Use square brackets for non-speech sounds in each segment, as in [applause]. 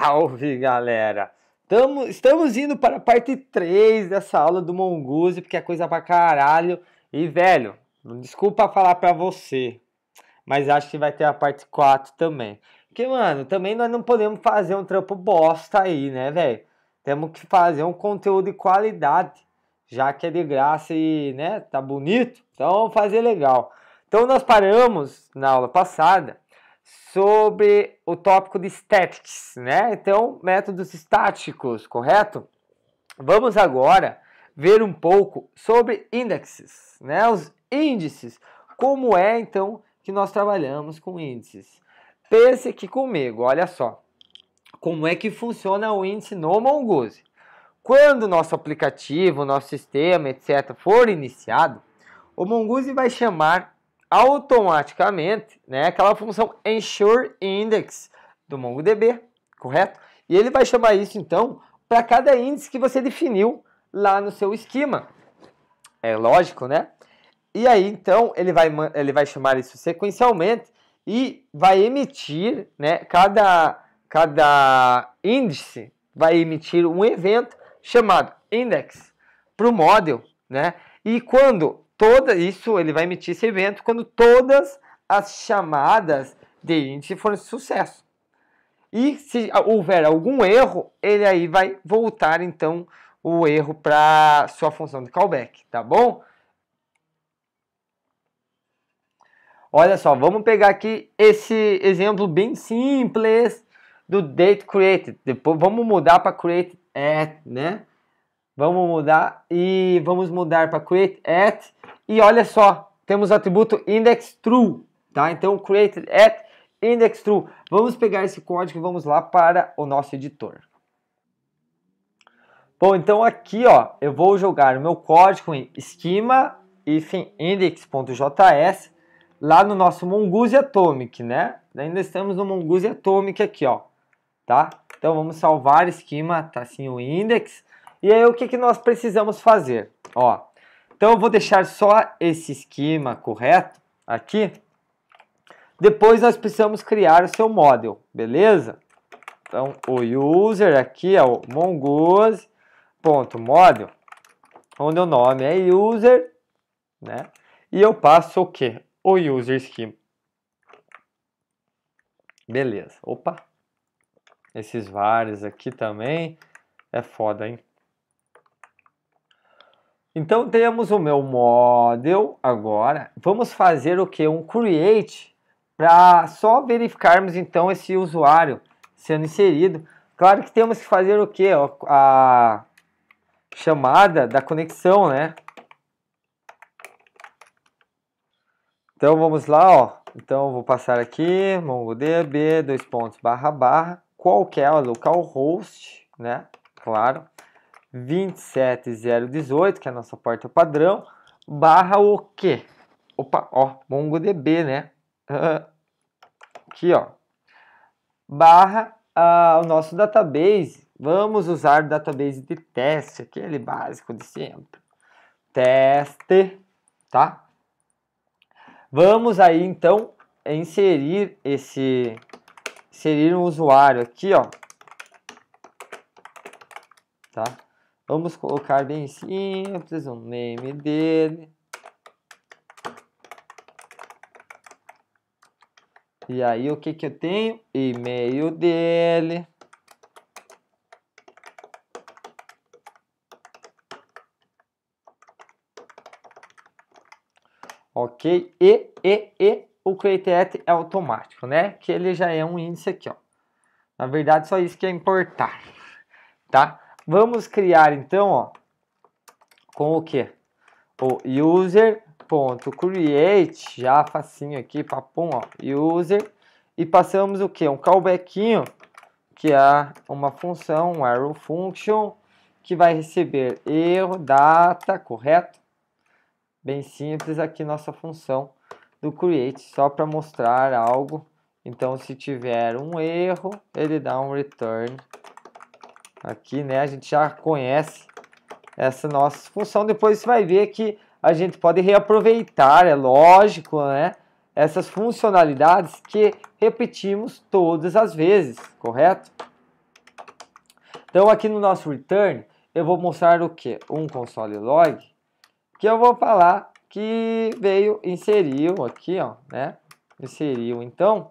Salve, galera! Tamo, estamos indo para a parte 3 dessa aula do Mongoose, porque é coisa pra caralho. E, velho, desculpa falar pra você, mas acho que vai ter a parte 4 também. Porque, mano, também nós não podemos fazer um trampo bosta aí, né, velho? Temos que fazer um conteúdo de qualidade, já que é de graça e, né, tá bonito. Então, vamos fazer legal. Então, nós paramos na aula passada sobre o tópico de statics, né? Então, métodos estáticos, correto? Vamos agora ver um pouco sobre índices, né? Os índices. Como é então que nós trabalhamos com índices? Pense aqui comigo, olha só. Como é que funciona o índice no Mongoose? Quando o nosso aplicativo, nosso sistema, etc, for iniciado, o Mongoose vai chamar automaticamente né, aquela função ensure index do MongoDB, correto? E ele vai chamar isso, então, para cada índice que você definiu lá no seu esquema. É lógico, né? E aí, então, ele vai, ele vai chamar isso sequencialmente e vai emitir, né, cada, cada índice vai emitir um evento chamado index para o model, né? E quando toda isso ele vai emitir esse evento quando todas as chamadas de índice forem sucesso. E se houver algum erro, ele aí vai voltar então o erro para sua função de callback, tá bom? Olha só, vamos pegar aqui esse exemplo bem simples do date created. Depois vamos mudar para create at, né? Vamos mudar e vamos mudar para create at e olha só, temos o atributo index true, tá? Então create at index true. Vamos pegar esse código e vamos lá para o nosso editor. Bom, então aqui, ó, eu vou jogar o meu código em esquema index.js lá no nosso Mongoose Atomic, né? Ainda estamos no Mongoose Atomic aqui, ó, tá? Então vamos salvar esquema, tá assim o index e aí o que, que nós precisamos fazer? Ó, então eu vou deixar só esse esquema correto aqui. Depois nós precisamos criar o seu model, beleza? Então o user aqui é o mongoose.model, onde o nome é user, né? E eu passo o que? O user schema. Beleza. Opa. Esses vários aqui também é foda, hein? Então temos o meu model agora. Vamos fazer o que? Um create para só verificarmos então esse usuário sendo inserido. Claro que temos que fazer o que? A chamada da conexão, né? Então vamos lá, ó. Então vou passar aqui, mongodb, dois pontos, barra, barra, qualquer é localhost, né? Claro. 27018, que é a nossa porta padrão, barra o quê? Opa, ó, MongoDB, né? [laughs] Aqui, ó. Barra ah, o nosso database. Vamos usar o database de teste, aquele básico de sempre. Teste, tá? Vamos aí, então, inserir esse... Inserir um usuário aqui, ó. Tá? Vamos colocar bem simples o name dele. E aí o que que eu tenho? E-mail dele. Ok? E, e, e o create é automático, né? Que ele já é um índice aqui, ó. Na verdade, só isso que é importar, tá? Vamos criar então, ó, com o que? O user.create, já facinho aqui, papum, ó, user, e passamos o que? Um callbackinho, que é uma função, um arrow function, que vai receber erro, data, correto? Bem simples aqui nossa função do create, só para mostrar algo. Então, se tiver um erro, ele dá um return Aqui, né, a gente já conhece essa nossa função. Depois você vai ver que a gente pode reaproveitar, é lógico, né? Essas funcionalidades que repetimos todas as vezes, correto? Então aqui no nosso return, eu vou mostrar o que? Um console log, que eu vou falar que veio, inseriu aqui, ó, né? Inseriu, então,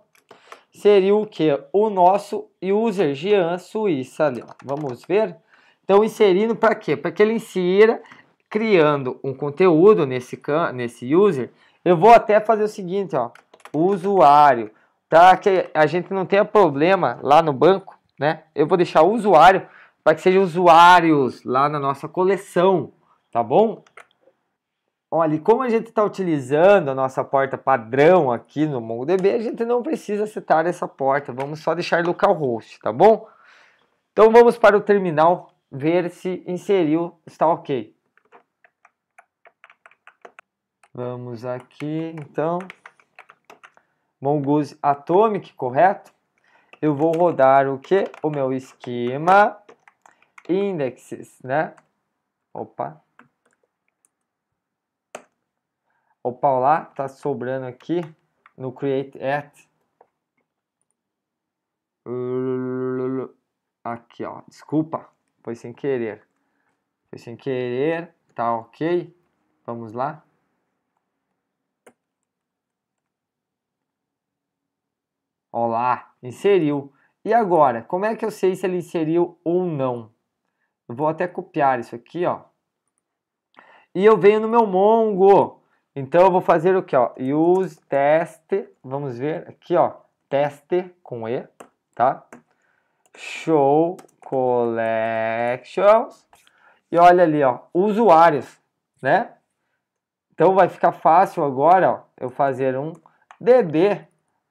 seria o que? O nosso user Jean Suíça. Vamos ver? Então, inserindo para quê? Para que ele insira, criando um conteúdo nesse, nesse user. Eu vou até fazer o seguinte, ó, usuário, para que a gente não tenha problema lá no banco, né? Eu vou deixar usuário para que sejam usuários lá na nossa coleção, tá bom? Olha, e como a gente está utilizando a nossa porta padrão aqui no MongoDB, a gente não precisa citar essa porta, vamos só deixar localhost, tá bom? Então vamos para o terminal ver se inseriu, está ok. Vamos aqui, então, mongoose atomic, correto? Eu vou rodar o que? O meu esquema indexes, né? Opa, O Paulá tá sobrando aqui no create at. Aqui, ó. Desculpa. Foi sem querer. Foi sem querer. Tá ok. Vamos lá. Olá, inseriu. E agora, como é que eu sei se ele inseriu ou não? Eu vou até copiar isso aqui, ó. E eu venho no meu Mongo. Então eu vou fazer o que, ó, use teste, vamos ver aqui, ó, teste com e, tá? Show collections. E olha ali, ó, usuários, né? Então vai ficar fácil agora, ó, eu fazer um db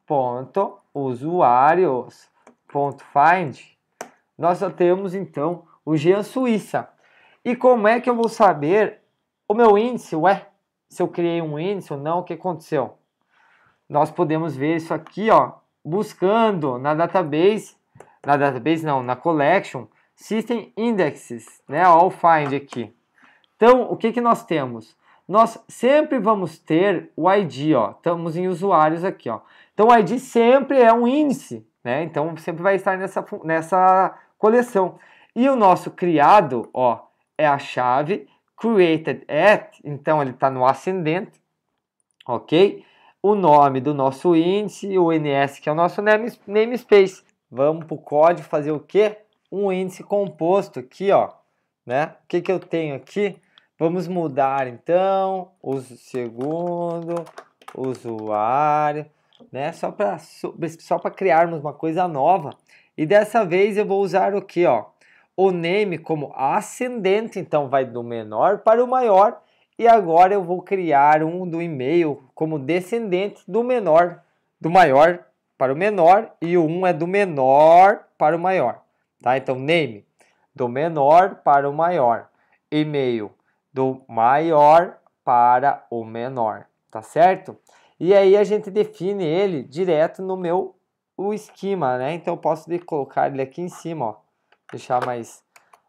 ponto usuários ponto find. Nós só temos então o Jean Suíça. E como é que eu vou saber o meu índice? Ué, se eu criei um índice ou não, o que aconteceu. Nós podemos ver isso aqui, ó, buscando na database, na database não, na collection, system indexes, né, all find aqui. Então, o que, que nós temos? Nós sempre vamos ter o ID, ó, estamos em usuários aqui, ó. Então, o ID sempre é um índice, né, então sempre vai estar nessa, nessa coleção. E o nosso criado, ó, é a chave created at, então ele está no ascendente, ok? O nome do nosso índice, o ns que é o nosso namespace. Vamos para o código fazer o quê? Um índice composto aqui, ó, né? O que, que eu tenho aqui? Vamos mudar então o segundo usuário, né? Só para só criarmos uma coisa nova. E dessa vez eu vou usar o que, ó? o name como ascendente, então vai do menor para o maior. E agora eu vou criar um do e-mail como descendente do menor, do maior para o menor e o um é do menor para o maior, tá? Então name do menor para o maior, e-mail do maior para o menor, tá certo? E aí a gente define ele direto no meu o esquema, né? Então eu posso colocar ele aqui em cima, ó deixar mais,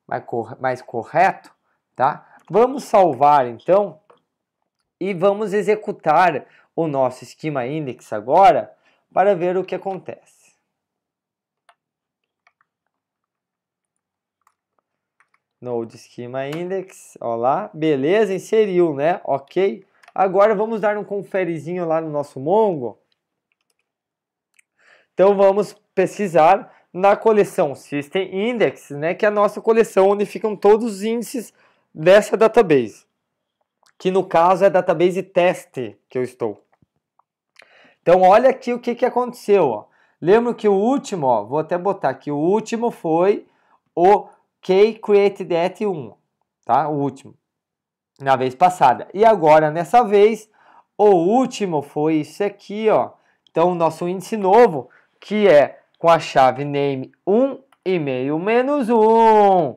mais, cor, mais correto, tá? Vamos salvar então e vamos executar o nosso esquema index agora para ver o que acontece. Node esquema index, olá lá, beleza, inseriu, né? Ok. Agora vamos dar um conferezinho lá no nosso Mongo. Então vamos pesquisar na coleção System Index, né, que é a nossa coleção onde ficam todos os índices dessa database, que no caso é a database teste que eu estou. Então olha aqui o que, que aconteceu. Ó. Lembro que o último, ó, vou até botar aqui, o último foi o KCreateDat 1, tá? o último, na vez passada. E agora, nessa vez, o último foi isso aqui. Ó. Então o nosso índice novo, que é com a chave name 1 e meio menos 1.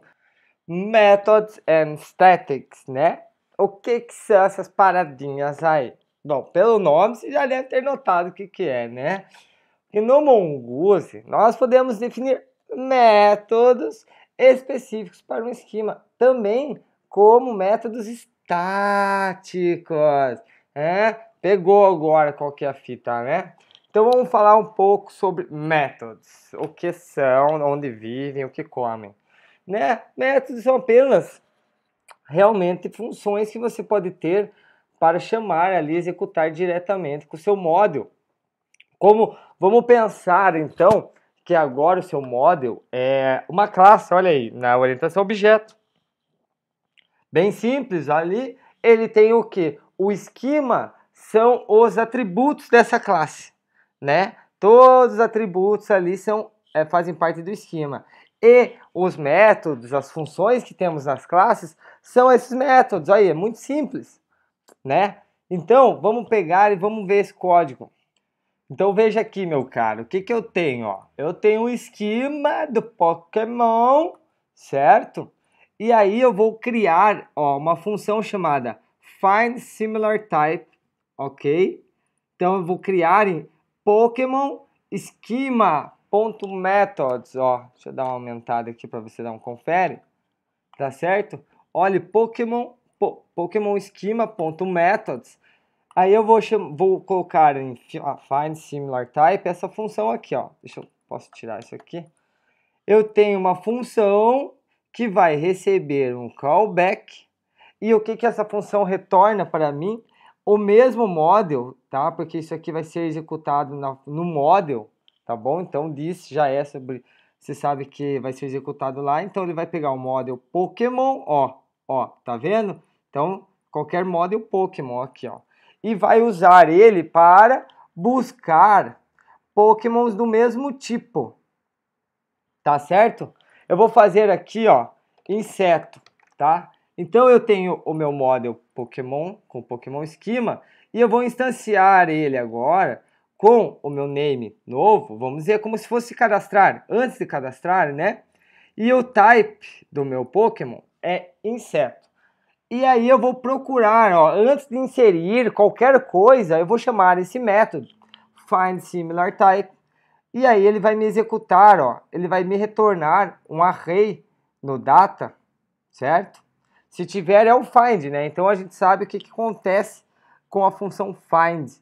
Methods and statics, né? O que, que são essas paradinhas aí? Bom, pelo nome você já deve ter notado o que, que é, né? E no Mongoose nós podemos definir métodos específicos para um esquema, também como métodos estáticos. É? Pegou agora qual que é a fita, né? Então vamos falar um pouco sobre métodos, o que são, onde vivem, o que comem. Né? Métodos são apenas realmente funções que você pode ter para chamar ali, executar diretamente com o seu módulo. Como vamos pensar então que agora o seu módulo é uma classe, olha aí, na orientação objeto. Bem simples, ali ele tem o que? O esquema são os atributos dessa classe né? Todos os atributos ali são, é, fazem parte do esquema. E os métodos, as funções que temos nas classes, são esses métodos. Aí, é muito simples, né? Então, vamos pegar e vamos ver esse código. Então, veja aqui, meu caro, o que, que eu tenho? Ó? Eu tenho um esquema do Pokémon, certo? E aí eu vou criar ó, uma função chamada find similar type, ok? Então eu vou criar Pokémon Schema.methods, ó, deixa eu dar uma aumentada aqui para você dar um confere, tá certo? Olha, Pokémon, po, Pokémon Schema.methods, aí eu vou, vou colocar em ah, find similar type essa função aqui, ó, deixa eu, posso tirar isso aqui? Eu tenho uma função que vai receber um callback, e o que, que essa função retorna para mim? o mesmo model, tá? Porque isso aqui vai ser executado na, no model, tá bom? Então this já é sobre, você sabe que vai ser executado lá, então ele vai pegar o model Pokémon, ó, ó, tá vendo? Então qualquer model Pokémon aqui, ó. E vai usar ele para buscar Pokémons do mesmo tipo. Tá certo? Eu vou fazer aqui, ó, inseto, tá? Então eu tenho o meu model Pokémon, com o Pokémon Esquema, e eu vou instanciar ele agora com o meu name novo, vamos dizer, como se fosse cadastrar, antes de cadastrar, né? E o type do meu Pokémon é inseto. E aí eu vou procurar, ó, antes de inserir qualquer coisa, eu vou chamar esse método, find similar type, e aí ele vai me executar, ó, ele vai me retornar um array no data, certo? Se tiver, é o find, né? Então a gente sabe o que, que acontece com a função find.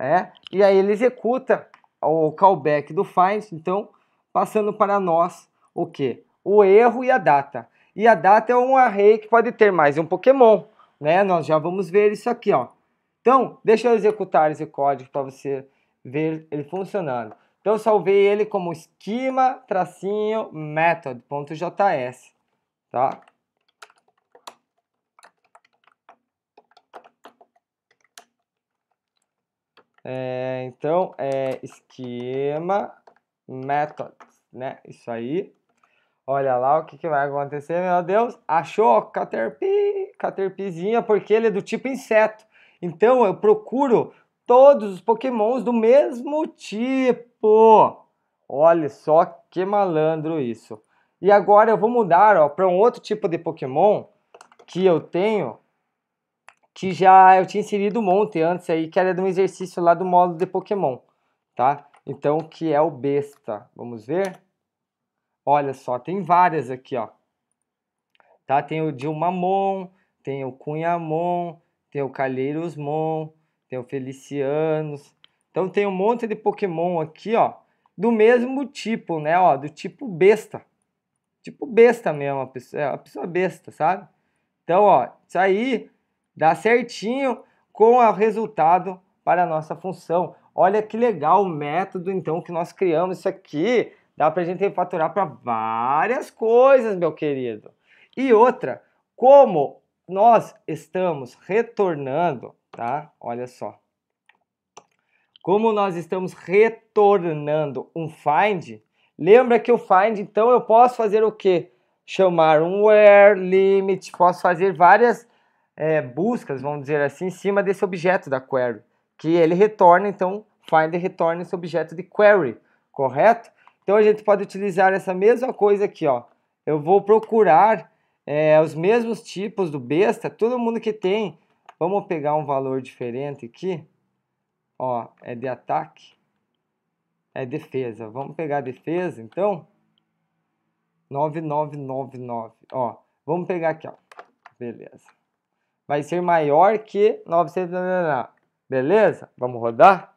Né? E aí ele executa o callback do find, então passando para nós o que? O erro e a data. E a data é um array que pode ter mais um Pokémon, né? Nós já vamos ver isso aqui, ó. Então, deixa eu executar esse código para você ver ele funcionando. Então, salvei ele como esquema tracinho method.js, tá? É, então, é esquema methods, né? Isso aí. Olha lá o que, que vai acontecer, meu Deus. Achou Caterpie, Caterpiezinha, porque ele é do tipo inseto. Então, eu procuro todos os pokémons do mesmo tipo. Olha só que malandro isso. E agora eu vou mudar para um outro tipo de pokémon que eu tenho, que já eu tinha inserido um monte antes aí, que era de um exercício lá do módulo de Pokémon, tá? Então, que é o besta. Vamos ver? Olha só, tem várias aqui, ó. Tá? Tem o Dilmamon, tem o Cunhamon, tem o Calheirosmon, tem o Felicianos. Então, tem um monte de Pokémon aqui, ó, do mesmo tipo, né, ó, do tipo besta. Tipo besta mesmo, a pessoa, é, a pessoa besta, sabe? Então, ó, isso aí dá certinho com o resultado para a nossa função. Olha que legal o método então que nós criamos isso aqui. Dá para a gente refaturar para várias coisas, meu querido. E outra, como nós estamos retornando, tá? Olha só. Como nós estamos retornando um find, lembra que o find, então, eu posso fazer o quê? Chamar um where limit, posso fazer várias é, buscas, vamos dizer assim, em cima desse objeto da query, que ele retorna, então, find retorna esse objeto de query, correto? Então, a gente pode utilizar essa mesma coisa aqui, ó. Eu vou procurar é, os mesmos tipos do besta, todo mundo que tem. Vamos pegar um valor diferente aqui. Ó, é de ataque. É defesa. Vamos pegar defesa, então. 9999. Ó, vamos pegar aqui, ó. Beleza vai ser maior que 900. Beleza? Vamos rodar?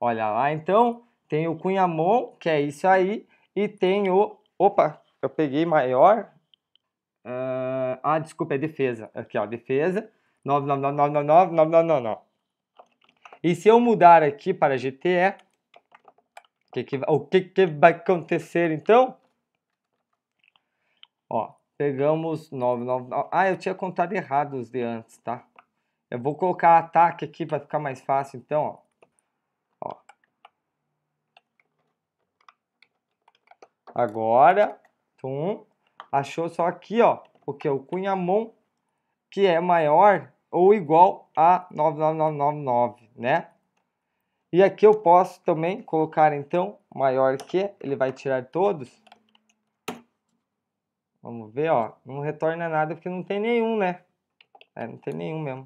Olha lá, então, tem o Cunhamon, que é isso aí, e tem o... Opa, eu peguei maior. Uh, ah, desculpa, é defesa. Aqui, ó, defesa. 9999999. E se eu mudar aqui para GTE, que que, o que, que vai acontecer então? Ó, Pegamos 999. Ah, eu tinha contado errado os de antes, tá? Eu vou colocar ataque aqui para ficar mais fácil, então, ó. ó. Agora, tum, achou só aqui, ó, o que? É o Cunhamon, que é maior ou igual a 99999, né? E aqui eu posso também colocar, então, maior que, ele vai tirar todos. Vamos ver, ó. Não retorna nada porque não tem nenhum, né? É, não tem nenhum mesmo.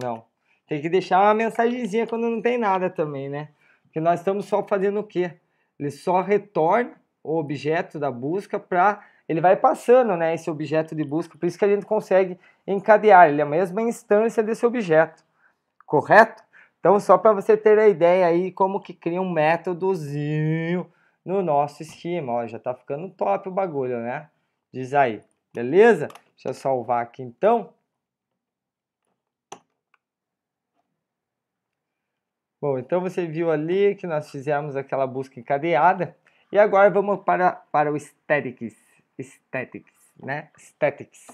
Não. Tem que deixar uma mensagenzinha quando não tem nada também, né? Porque nós estamos só fazendo o quê? Ele só retorna o objeto da busca para... Ele vai passando, né? Esse objeto de busca. Por isso que a gente consegue encadear. Ele é a mesma instância desse objeto. Correto? Então, só para você ter a ideia aí como que cria um métodozinho no nosso esquema. Ó, já tá ficando top o bagulho, né? Diz aí, beleza? Deixa eu salvar aqui então. Bom, então você viu ali que nós fizemos aquela busca encadeada. E agora vamos para, para o Aesthetics. Aesthetics, né? Aesthetics.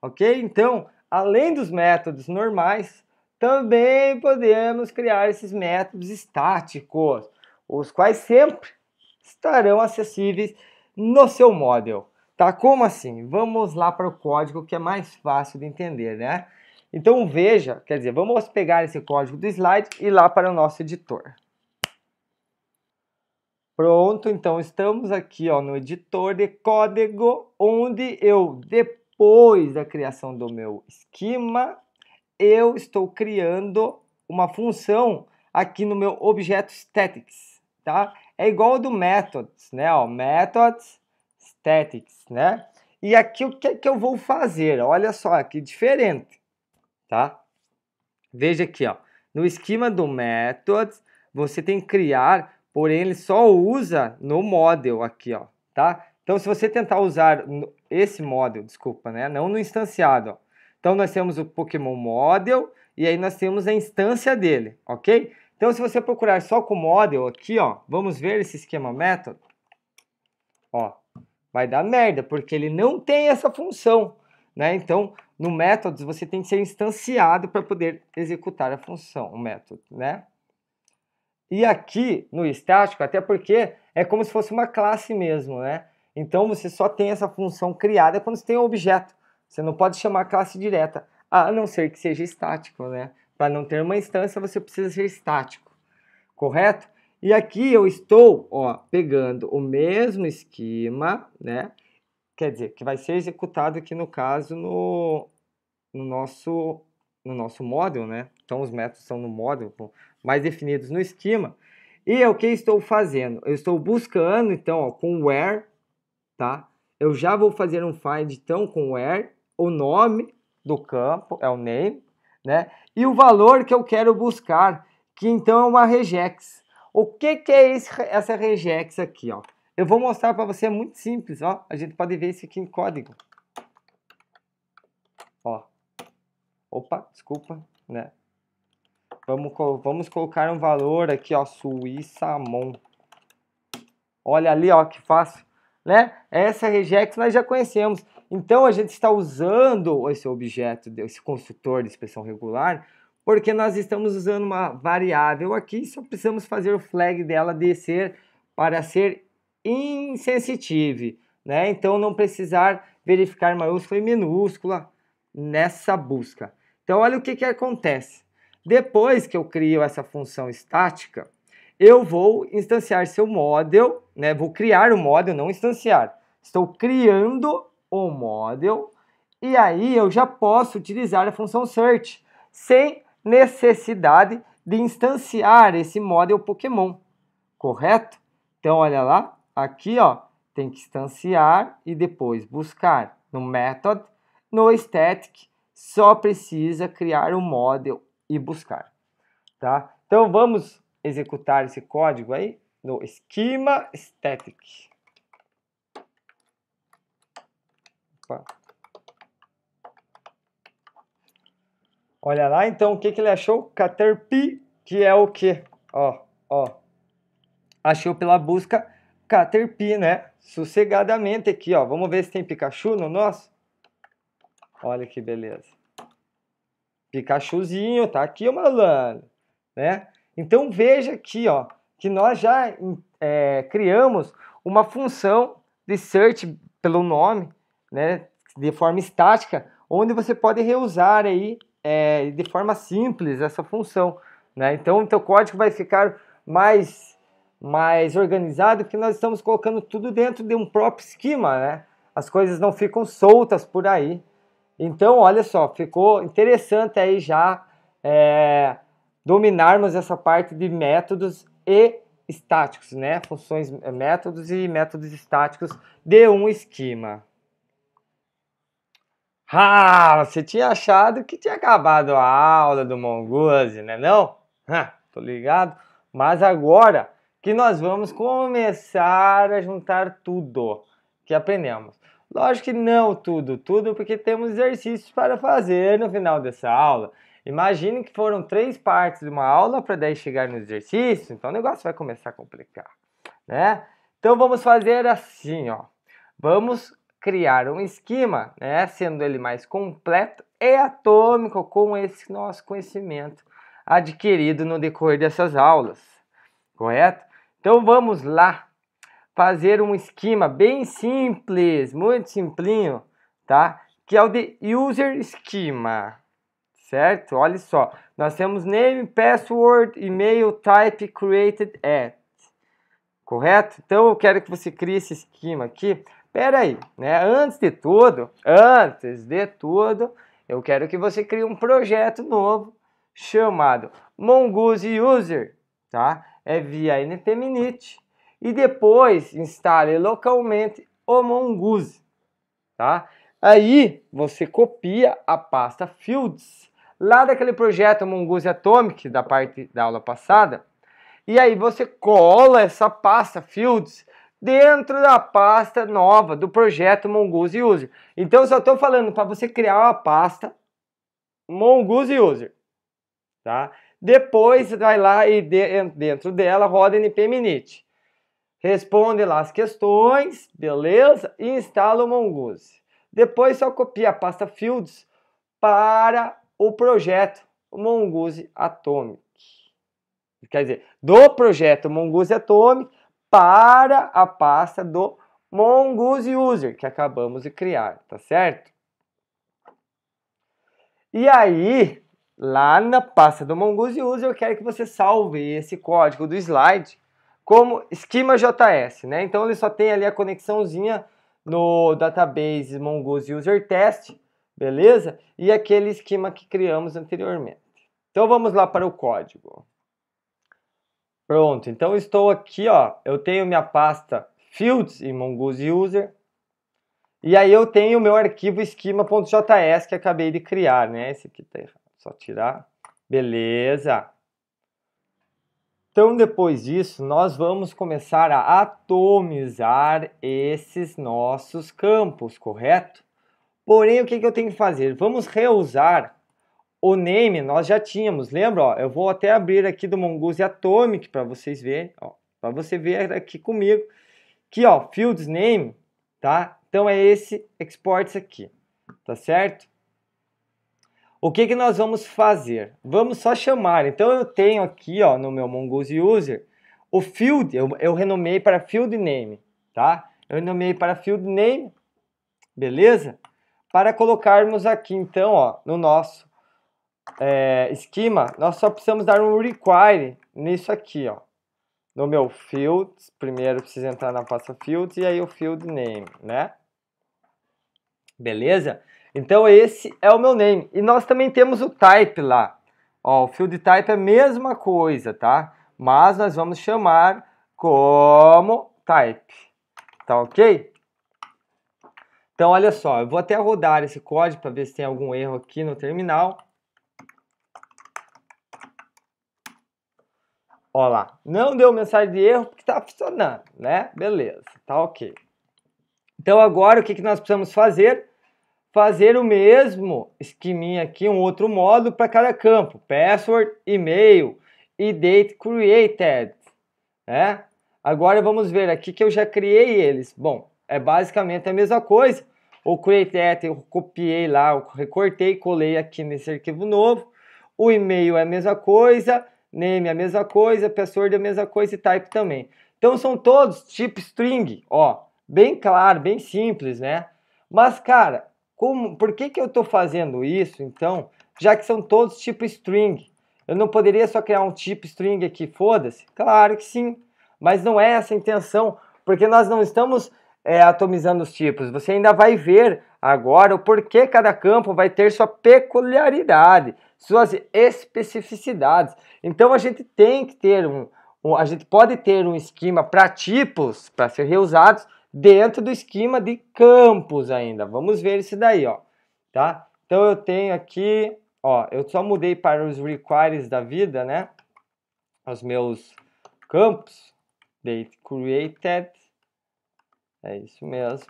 Ok? Então, além dos métodos normais, também podemos criar esses métodos estáticos, os quais sempre estarão acessíveis no seu model. Tá? Como assim? Vamos lá para o código que é mais fácil de entender, né? Então veja, quer dizer, vamos pegar esse código do slide e ir lá para o nosso editor. Pronto, então estamos aqui ó, no editor de código, onde eu, depois da criação do meu esquema, eu estou criando uma função aqui no meu objeto statics, tá? É igual ao do methods, né? Ó, methods, Statics, né? E aqui o que é que eu vou fazer? Olha só, que diferente, tá? Veja aqui, ó. No esquema do methods, você tem que criar, porém ele só usa no model aqui, ó, tá? Então, se você tentar usar esse model, desculpa, né? Não no instanciado, ó. Então, nós temos o Pokémon Model e aí nós temos a instância dele, ok? Então, se você procurar só com model aqui, ó, vamos ver esse esquema método. Ó, vai dar merda, porque ele não tem essa função, né? Então, no métodos você tem que ser instanciado para poder executar a função, o método, né? E aqui no estático, até porque é como se fosse uma classe mesmo, né? Então você só tem essa função criada quando você tem um objeto. Você não pode chamar classe direta, a não ser que seja estático, né? Para não ter uma instância, você precisa ser estático, correto? E aqui eu estou, ó, pegando o mesmo esquema, né? Quer dizer, que vai ser executado aqui no caso no, no nosso no nosso módulo, né? Então os métodos são no módulo, mais definidos no esquema. E é o que estou fazendo? Eu estou buscando, então, ó, com where, tá? Eu já vou fazer um find, então, com where, o nome do campo, é o name, né? E o valor que eu quero buscar, que então é uma regex. O que, que é esse, essa regex aqui, ó? Eu vou mostrar para você, é muito simples, ó. A gente pode ver isso aqui em código. Ó. Opa, desculpa, né? Vamos, vamos colocar um valor aqui, ó, suíçamon. Olha ali, ó, que fácil, né? Essa regex nós já conhecemos. Então, a gente está usando esse objeto, esse construtor de expressão regular, porque nós estamos usando uma variável aqui, só precisamos fazer o flag dela descer para ser insensitive, né? Então não precisar verificar maiúscula e minúscula nessa busca. Então olha o que, que acontece. Depois que eu crio essa função estática, eu vou instanciar seu model, né? Vou criar o model, não instanciar. Estou criando o model e aí eu já posso utilizar a função search sem necessidade de instanciar esse model Pokémon, correto? Então, olha lá, aqui ó, tem que instanciar e depois buscar no method, no static, só precisa criar o um model e buscar, tá? Então, vamos executar esse código aí no schema static. Opa. Olha lá, então, o que, que ele achou? Caterpie, que é o quê? Ó, ó. Achou pela busca Caterpie, né? Sossegadamente aqui, ó. Vamos ver se tem Pikachu no nosso. Olha que beleza. Pikachuzinho, tá aqui o malandro, né? Então veja aqui, ó, que nós já é, criamos uma função de search pelo nome, né, de forma estática, onde você pode reusar aí é, de forma simples essa função. Né? Então, o teu código vai ficar mais, mais organizado porque nós estamos colocando tudo dentro de um próprio esquema. Né? As coisas não ficam soltas por aí. Então, olha só, ficou interessante aí já é, dominarmos essa parte de métodos e estáticos, né? Funções, métodos e métodos estáticos de um esquema. Ah, você tinha achado que tinha acabado a aula do Mongoose, né não? Ha, tô ligado. Mas agora que nós vamos começar a juntar tudo que aprendemos. Lógico que não tudo, tudo porque temos exercícios para fazer no final dessa aula. Imagine que foram três partes de uma aula para daí chegar no exercício, então o negócio vai começar a complicar, né? Então vamos fazer assim, ó. Vamos criar um esquema, né, sendo ele mais completo e atômico com esse nosso conhecimento adquirido no decorrer dessas aulas, correto? Então vamos lá fazer um esquema bem simples, muito simplinho, tá? Que é o de user schema, certo? Olha só, nós temos name, password, e-mail, type, created at, correto? Então eu quero que você crie esse esquema aqui Pera aí, né? Antes de tudo, antes de tudo, eu quero que você crie um projeto novo chamado Mongoose User, tá? É via npminit e depois instale localmente o Mongoose, tá? Aí você copia a pasta fields lá daquele projeto Mongoose Atomic da parte da aula passada. E aí você cola essa pasta fields dentro da pasta nova do projeto Mongoose User. Então eu só estou falando para você criar uma pasta Mongoose User, tá? Depois vai lá e dentro dela roda npm init. Responde lá as questões, beleza? E instala o Mongoose. Depois só copia a pasta fields para o projeto Mongoose Atomic. Quer dizer, do projeto Mongoose Atomic para a pasta do Mongoose User que acabamos de criar, tá certo? E aí, lá na pasta do Mongoose User, eu quero que você salve esse código do slide como esquema JS, né? Então ele só tem ali a conexãozinha no database Mongoose User Test, beleza? E aquele esquema que criamos anteriormente. Então vamos lá para o código. Pronto, então estou aqui, ó, eu tenho minha pasta fields em mongoose user. E aí eu tenho o meu arquivo esquema.js que acabei de criar, né? Esse aqui tá errado, só tirar. Beleza. Então, depois disso, nós vamos começar a atomizar esses nossos campos, correto? Porém, o que, que eu tenho que fazer? Vamos reusar o name nós já tínhamos, lembra? Ó, eu vou até abrir aqui do Mongoose Atomic para vocês verem, para você ver aqui comigo, que ó, fields name, tá? Então é esse exports aqui, tá certo? O que, que nós vamos fazer? Vamos só chamar. Então eu tenho aqui, ó, no meu Mongoose User, o field, eu, eu renomei para field name, tá? Eu renomei para field name, beleza? Para colocarmos aqui, então, ó, no nosso é, esquema, nós só precisamos dar um require nisso aqui, ó. No meu fields, primeiro precisa entrar na pasta fields e aí o field name, né? Beleza? Então esse é o meu name. E nós também temos o type lá. Ó, o field type é a mesma coisa, tá? Mas nós vamos chamar como type. Tá ok? Então olha só, eu vou até rodar esse código para ver se tem algum erro aqui no terminal. Ó lá, não deu mensagem de erro porque está funcionando, né? Beleza, tá ok. Então agora o que, que nós precisamos fazer? Fazer o mesmo esqueminha aqui, um outro modo para cada campo. Password, e-mail e date created, né? Agora vamos ver aqui que eu já criei eles. Bom, é basicamente a mesma coisa. O created eu copiei lá, eu recortei, colei aqui nesse arquivo novo. O e-mail é a mesma coisa name a mesma coisa, password a mesma coisa e type também. Então são todos tipo string, ó, bem claro, bem simples, né? Mas cara, como, por que que eu estou fazendo isso então, já que são todos tipo string? Eu não poderia só criar um tipo string aqui, foda-se? Claro que sim, mas não é essa a intenção, porque nós não estamos é, atomizando os tipos. Você ainda vai ver agora o porquê cada campo vai ter sua peculiaridade, suas especificidades. Então a gente tem que ter um, um a gente pode ter um esquema para tipos para ser reusados dentro do esquema de campos ainda. Vamos ver isso daí, ó, tá? Então eu tenho aqui, ó, eu só mudei para os requires da vida, né? Os meus campos date created é isso mesmo,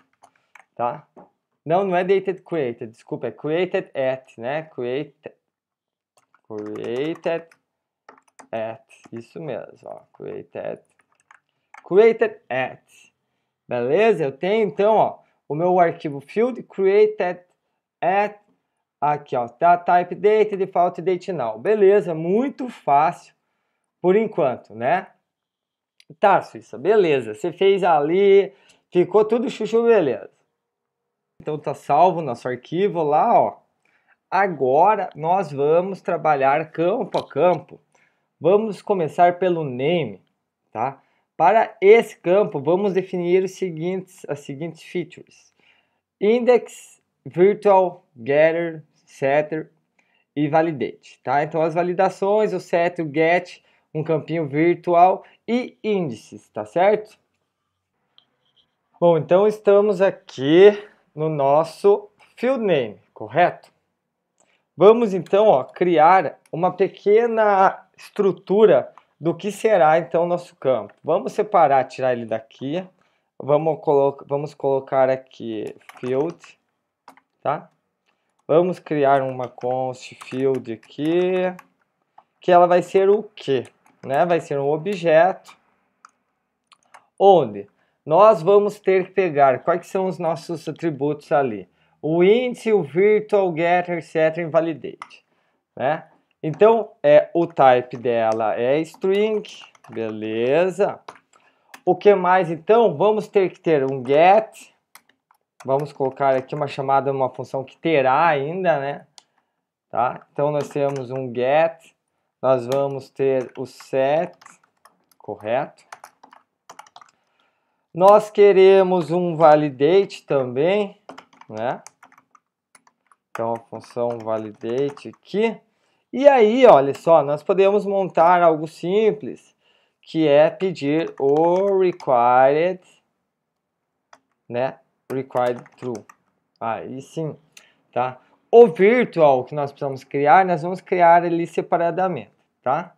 tá? Não, não é dated created, desculpa, é created at, né? Create, created at, isso mesmo, ó, created, created at. Beleza? Eu tenho então, ó, o meu arquivo field created at aqui, ó, tá type date, default date now. Beleza, muito fácil por enquanto, né? Tá, Suíça, beleza. Você fez ali, ficou tudo chuchu, beleza. Então tá salvo nosso arquivo lá, ó. Agora nós vamos trabalhar campo a campo. Vamos começar pelo name, tá? Para esse campo, vamos definir os seguintes, as seguintes features. Index, virtual, getter, setter e validate, tá? Então as validações, o set, o get, um campinho virtual e índices, tá certo? Bom, então estamos aqui no nosso field name, correto? Vamos então ó, criar uma pequena estrutura do que será então o nosso campo. Vamos separar, tirar ele daqui. Vamos, colo vamos colocar aqui field, tá? Vamos criar uma const field aqui, que ela vai ser o quê? Né? Vai ser um objeto onde nós vamos ter que pegar quais são os nossos atributos ali. O índice, o virtual, getter, etc, invalidate, né? Então, é, o type dela é string, beleza. O que mais, então? Vamos ter que ter um get, vamos colocar aqui uma chamada, uma função que terá ainda, né? Tá? Então, nós temos um get, nós vamos ter o set, correto? Nós queremos um validate também, né? Então é a função validate aqui. E aí, olha só, nós podemos montar algo simples, que é pedir o required, né? Required true. Aí sim, tá? O virtual que nós precisamos criar, nós vamos criar ele separadamente, tá?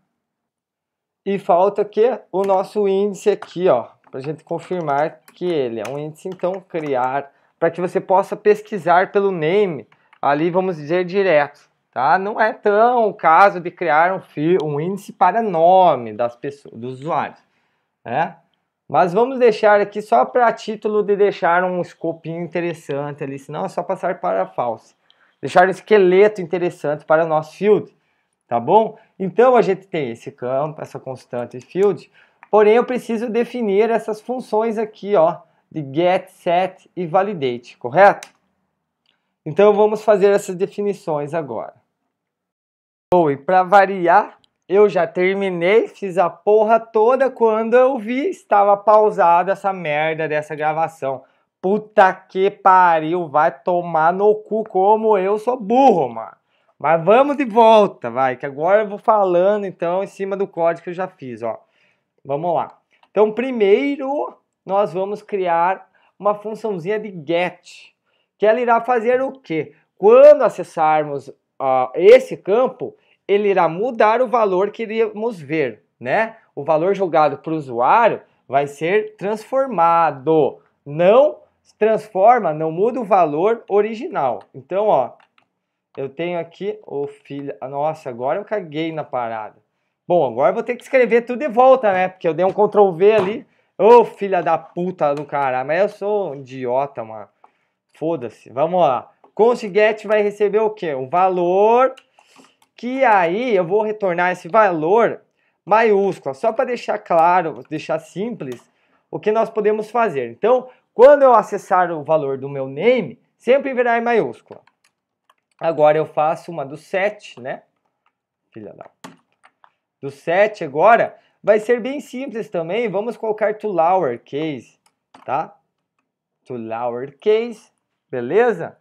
E falta que o nosso índice aqui, ó, para a gente confirmar que ele é um índice, então criar, para que você possa pesquisar pelo name, ali vamos dizer direto, tá? Não é tão o caso de criar um, um índice para nome das pessoas, dos usuários, né? Mas vamos deixar aqui só para título de deixar um escopinho interessante ali, senão é só passar para falso Deixar um esqueleto interessante para o nosso field, tá bom? Então a gente tem esse campo, essa constante field, Porém, eu preciso definir essas funções aqui, ó, de get, set e validate, correto? Então, vamos fazer essas definições agora. Bom, e para variar, eu já terminei, fiz a porra toda quando eu vi, estava pausada essa merda dessa gravação. Puta que pariu, vai tomar no cu como eu sou burro, mano. Mas vamos de volta, vai, que agora eu vou falando então em cima do código que eu já fiz, ó. Vamos lá. Então, primeiro, nós vamos criar uma funçãozinha de get, que ela irá fazer o quê? Quando acessarmos uh, esse campo, ele irá mudar o valor que iríamos ver, né? O valor jogado para o usuário vai ser transformado, não transforma, não muda o valor original. Então, ó, eu tenho aqui, o filho, nossa, agora eu caguei na parada. Bom, agora eu vou ter que escrever tudo de volta, né? Porque eu dei um Ctrl V ali. Ô, oh, filha da puta do cara. Mas eu sou um idiota, mano. Foda-se. Vamos lá. Const vai receber o quê? O valor que aí eu vou retornar esse valor maiúscula, só para deixar claro, deixar simples o que nós podemos fazer. Então, quando eu acessar o valor do meu name, sempre virá em maiúscula. Agora eu faço uma do set, né? Filha da do 7 agora, vai ser bem simples também. Vamos colocar to case, tá? To case, beleza?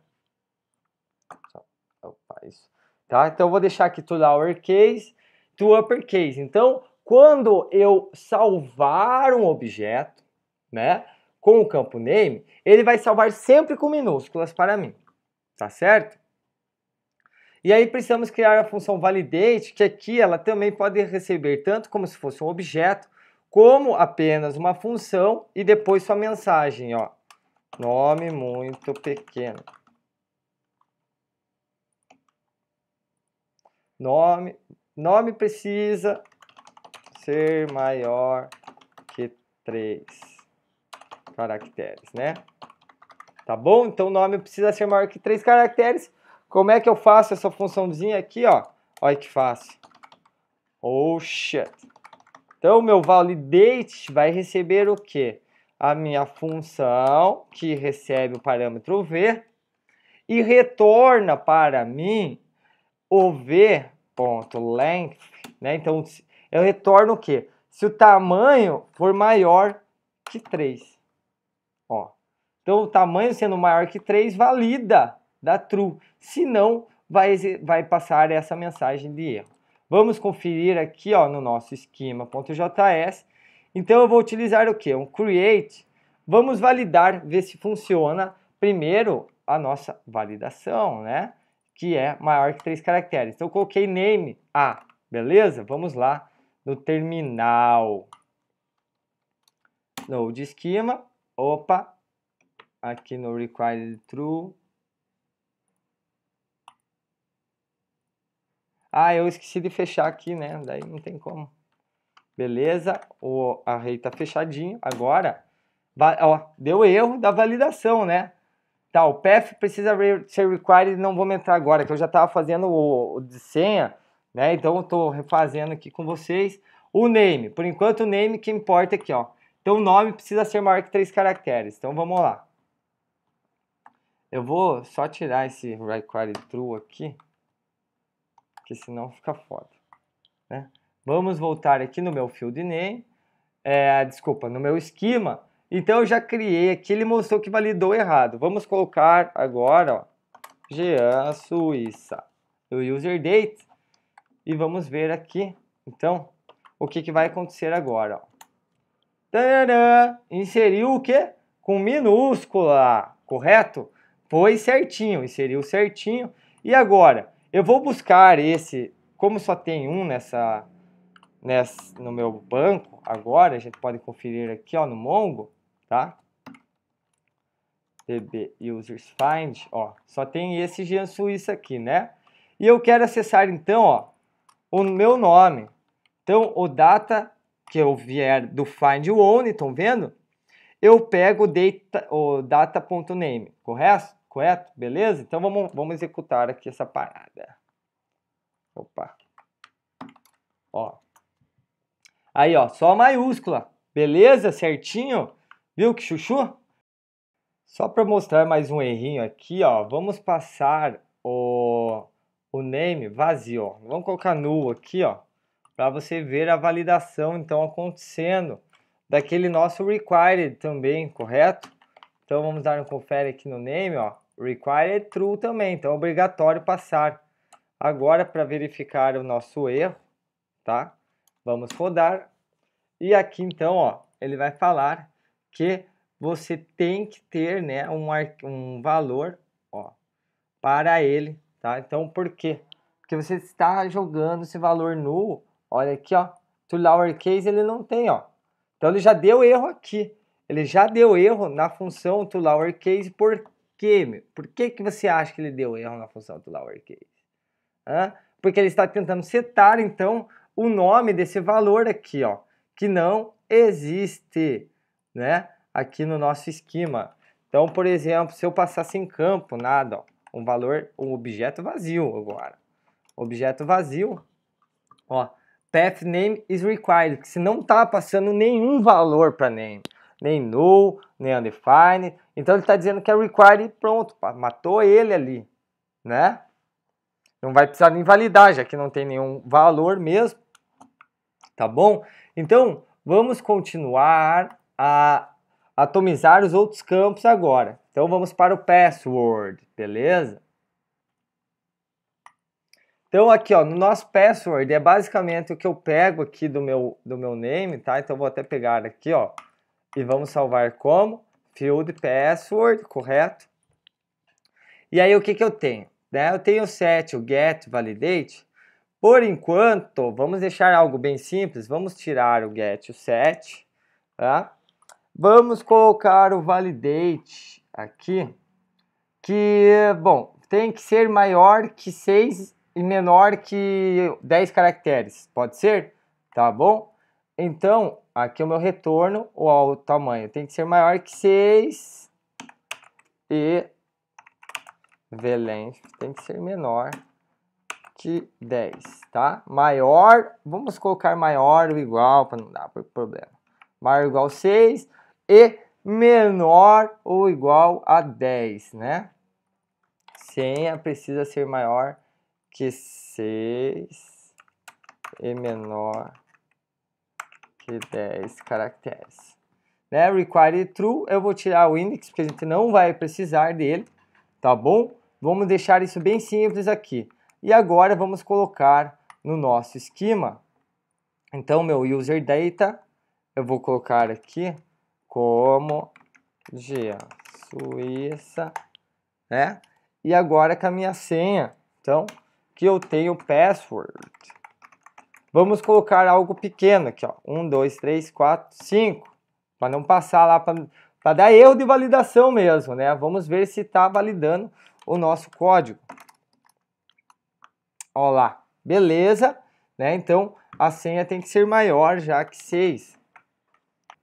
Opa, isso. Tá? Então, eu vou deixar aqui to case, to case. Então, quando eu salvar um objeto, né, com o campo name, ele vai salvar sempre com minúsculas para mim, tá certo? E aí precisamos criar a função validate, que aqui ela também pode receber tanto como se fosse um objeto, como apenas uma função e depois sua mensagem, ó. Nome muito pequeno. Nome, nome precisa ser maior que três caracteres, né? Tá bom? Então o nome precisa ser maior que três caracteres como é que eu faço essa funçãozinha aqui, ó? Olha que fácil. Oh, Então, meu validate vai receber o quê? A minha função, que recebe o parâmetro v, e retorna para mim o v.length, né? Então, eu retorno o quê? Se o tamanho for maior que 3. Ó. Então, o tamanho sendo maior que 3 valida da true. Se não, vai, vai passar essa mensagem de erro. Vamos conferir aqui ó, no nosso esquema.js. Então eu vou utilizar o que? Um create. Vamos validar, ver se funciona primeiro a nossa validação, né? Que é maior que três caracteres. Então eu coloquei name A, beleza? Vamos lá no terminal. Node esquema. Opa, aqui no required true Ah, eu esqueci de fechar aqui, né? Daí não tem como. Beleza, o array tá fechadinho. Agora, ó, deu erro da validação, né? Tá, o path precisa ser required, não vou entrar agora, que eu já tava fazendo o, o, de senha, né? Então eu estou refazendo aqui com vocês. O name, por enquanto o name que importa aqui, ó. Então o nome precisa ser maior que três caracteres, então vamos lá. Eu vou só tirar esse required true aqui porque senão [laughs] fica foda. Né? Vamos voltar aqui no meu field name, é, desculpa, no meu esquema. Então eu já criei aqui, ele mostrou que validou errado. Vamos colocar agora, ó, Jean Suíça, no user date e vamos ver aqui. Então, o que, que vai acontecer agora? Ó. Inseriu o que? Com minúscula, correto? Foi certinho, inseriu certinho. E agora? Eu vou buscar esse, como só tem um nessa, nessa no meu banco agora, a gente pode conferir aqui ó, no Mongo, tá? DB users find, ó, só tem esse Jean Suíça aqui, né? E eu quero acessar então, ó, o meu nome. Então, o data que eu vier do find one, estão vendo? Eu pego o data o data.name, correto? Correto? Beleza? Então vamos, vamos executar aqui essa parada. Opa. Ó. Aí, ó, só maiúscula. Beleza? Certinho? Viu que chuchu? Só para mostrar mais um errinho aqui, ó, vamos passar o, o name vazio. Ó. Vamos colocar null aqui, ó, para você ver a validação então acontecendo daquele nosso required também, correto? Então vamos dar um confere aqui no name, ó. Required é true também, então é obrigatório passar. Agora, para verificar o nosso erro, tá? Vamos rodar. E aqui, então, ó, ele vai falar que você tem que ter, né, um, um valor, ó, para ele, tá? Então, por quê? Porque você está jogando esse valor nulo, olha aqui, ó, to lowercase ele não tem, ó. Então, ele já deu erro aqui. Ele já deu erro na função to lowercase por quê, meu? Por que, que você acha que ele deu erro na função do lowercase? Hã? Porque ele está tentando setar, então, o nome desse valor aqui, ó, que não existe, né? Aqui no nosso esquema. Então, por exemplo, se eu passasse em campo, nada, ó, um valor, um objeto vazio agora. Objeto vazio, ó, path name is required, que se não tá passando nenhum valor para name, nem null, nem undefined, então ele está dizendo que é required e pronto, pá, matou ele ali, né? Não vai precisar nem validar, já que não tem nenhum valor mesmo, tá bom? Então, vamos continuar a atomizar os outros campos agora. Então vamos para o password, beleza? Então aqui ó, no nosso password é basicamente o que eu pego aqui do meu, do meu name, tá? Então vou até pegar aqui ó e vamos salvar como field password, correto? E aí o que, que eu tenho? Né? Eu tenho o set, o get, validate. Por enquanto, vamos deixar algo bem simples. Vamos tirar o get, o set. Tá? Vamos colocar o validate aqui. Que, bom, tem que ser maior que 6 e menor que 10 caracteres. Pode ser? Tá bom? Então, aqui é o meu retorno, ó, o tamanho tem que ser maior que 6 e VLength tem que ser menor que 10, tá? Maior, vamos colocar maior ou igual para não dar problema. Maior ou igual 6 e menor ou igual a 10, né? Senha precisa ser maior que 6 e menor que aqui 10 né, caracteres. Né? Require true, eu vou tirar o index, porque a gente não vai precisar dele, tá bom? Vamos deixar isso bem simples aqui. E agora vamos colocar no nosso esquema. Então, meu user data, eu vou colocar aqui como Gia Suíça, né? E agora com a minha senha, então, que eu tenho password Vamos colocar algo pequeno aqui, ó. 1, 2, 3, 4, 5. Para não passar lá, para dar erro de validação mesmo, né? Vamos ver se está validando o nosso código. Olha lá, beleza, né? Então, a senha tem que ser maior já que 6.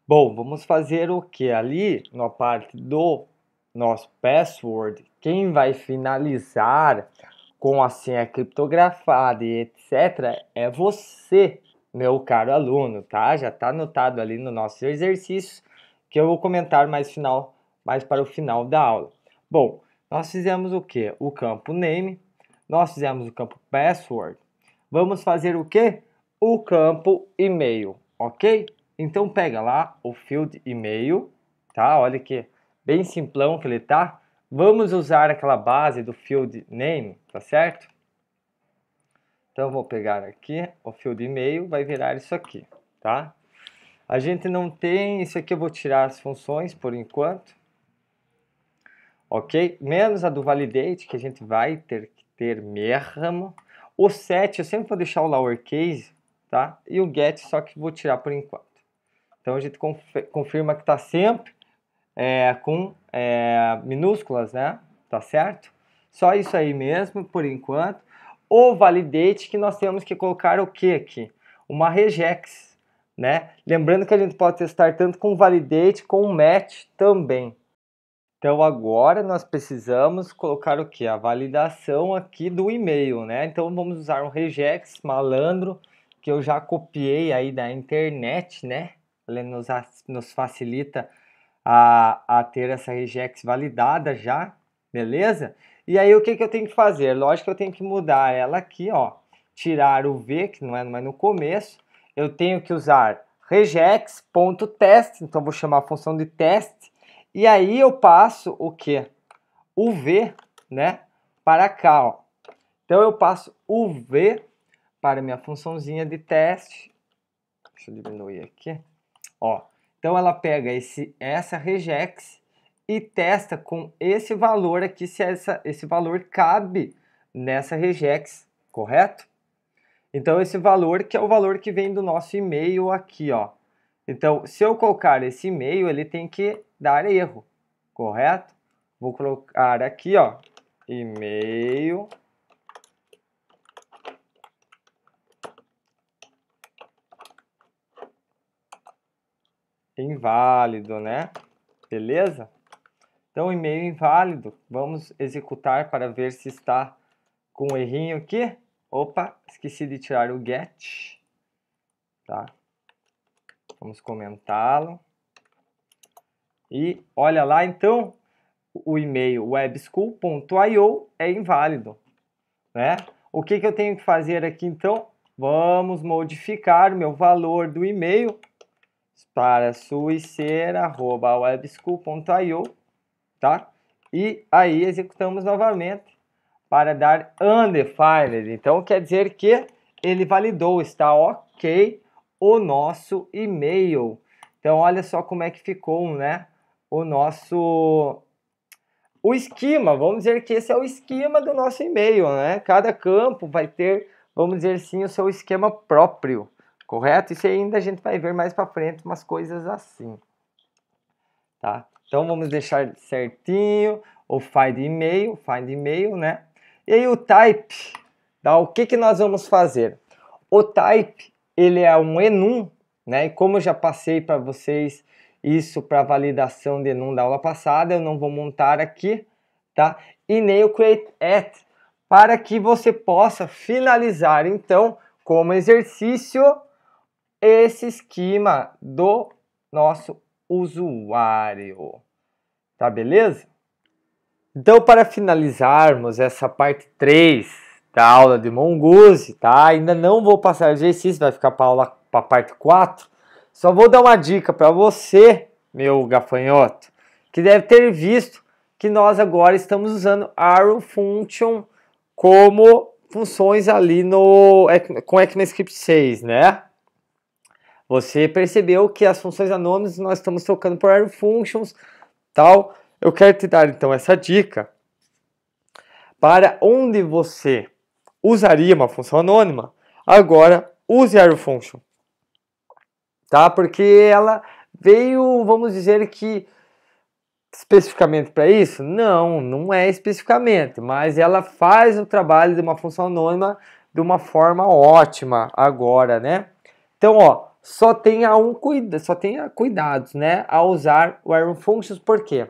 Bom, vamos fazer o que? Ali, na parte do nosso password, quem vai finalizar com a senha criptografada e etc., é você, meu caro aluno, tá? Já está anotado ali no nosso exercício que eu vou comentar mais final, mais para o final da aula. Bom, nós fizemos o que? O campo name, nós fizemos o campo password. Vamos fazer o que? O campo e-mail, ok? Então pega lá o field e-mail, tá? Olha que bem simplão que ele está Vamos usar aquela base do field name, tá certo? Então, vou pegar aqui o field e-mail, vai virar isso aqui, tá? A gente não tem, isso aqui eu vou tirar as funções por enquanto, ok? Menos a do validate, que a gente vai ter que ter mesmo. O set eu sempre vou deixar o lowercase, tá? E o get só que vou tirar por enquanto. Então, a gente confirma que está sempre é, com é, minúsculas, né? Tá certo? Só isso aí mesmo, por enquanto. O validate que nós temos que colocar o que aqui? Uma regex, né? Lembrando que a gente pode testar tanto com validate com match também. Então agora nós precisamos colocar o que? A validação aqui do e-mail, né? Então vamos usar um regex malandro que eu já copiei aí da internet, né? Ele nos, nos facilita a, a ter essa regex validada já, beleza? E aí o que, que eu tenho que fazer? Lógico que eu tenho que mudar ela aqui, ó, tirar o V, que não é mais no começo, eu tenho que usar regex.test, então vou chamar a função de teste, e aí eu passo o que? O V, né, para cá, ó. Então eu passo o V para minha funçãozinha de teste, deixa eu diminuir aqui, ó, então ela pega esse, essa regex e testa com esse valor aqui se essa, esse valor cabe nessa regex, correto? Então esse valor que é o valor que vem do nosso e-mail aqui, ó. Então se eu colocar esse e-mail, ele tem que dar erro, correto? Vou colocar aqui, ó, e-mail inválido, né? Beleza? Então, e-mail inválido. Vamos executar para ver se está com um errinho aqui. Opa, esqueci de tirar o get. Tá? Vamos comentá-lo. E olha lá, então, o e-mail webschool.io é inválido, né? O que, que eu tenho que fazer aqui, então? Vamos modificar o meu valor do e-mail para suicer.webschool.io, tá? E aí executamos novamente para dar undefined. Então quer dizer que ele validou, está ok o nosso e-mail. Então olha só como é que ficou, né? O nosso o esquema, vamos dizer que esse é o esquema do nosso e-mail, né? Cada campo vai ter, vamos dizer assim, o seu esquema próprio. Correto? Isso ainda a gente vai ver mais para frente umas coisas assim. Tá? Então vamos deixar certinho o find e-mail, find e-mail, né? E aí o type, tá? o que, que nós vamos fazer? O type, ele é um enum, né? E como eu já passei para vocês isso para validação de enum da aula passada, eu não vou montar aqui, tá? E nem o create at, para que você possa finalizar, então, como exercício esse esquema do nosso usuário. Tá beleza? Então, para finalizarmos essa parte 3 da aula de Mongoose, tá? Ainda não vou passar exercício, vai ficar para aula para parte 4. Só vou dar uma dica para você, meu gafanhoto, que deve ter visto que nós agora estamos usando arrow function como funções ali no com ECMAScript 6, né? Você percebeu que as funções anônimas nós estamos trocando por arrow functions, tal. Eu quero te dar então essa dica para onde você usaria uma função anônima. Agora use arrow function, tá? Porque ela veio, vamos dizer que especificamente para isso? Não, não é especificamente, mas ela faz o trabalho de uma função anônima de uma forma ótima agora, né? Então, ó, só tenha um cuida, só tenha cuidados, né, ao usar o arrow functions, por quê?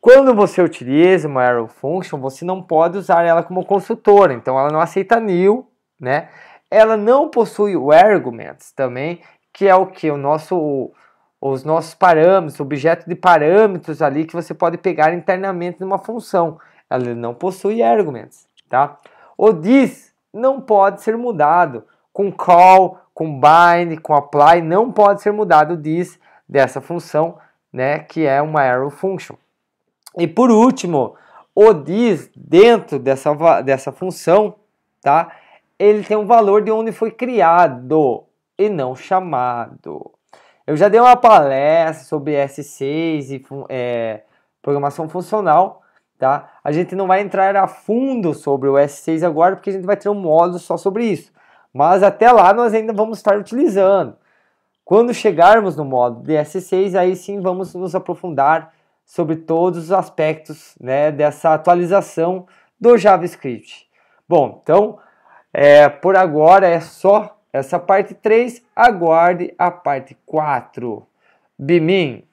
Quando você utiliza uma arrow function, você não pode usar ela como consultora, então ela não aceita new, né? Ela não possui o arguments também, que é o que o nosso os nossos parâmetros, objeto de parâmetros ali que você pode pegar internamente numa função. Ela não possui arguments, tá? O this não pode ser mudado com call, com bind, com apply, não pode ser mudado this dessa função, né, que é uma arrow function. E por último, o this dentro dessa, dessa função, tá, ele tem um valor de onde foi criado e não chamado. Eu já dei uma palestra sobre S6 e é, programação funcional, tá? A gente não vai entrar a fundo sobre o S6 agora, porque a gente vai ter um módulo só sobre isso. Mas até lá nós ainda vamos estar utilizando. Quando chegarmos no modo DS6, aí sim vamos nos aprofundar sobre todos os aspectos né, dessa atualização do JavaScript. Bom, então, é, por agora é só essa parte 3. Aguarde a parte 4. Bimim!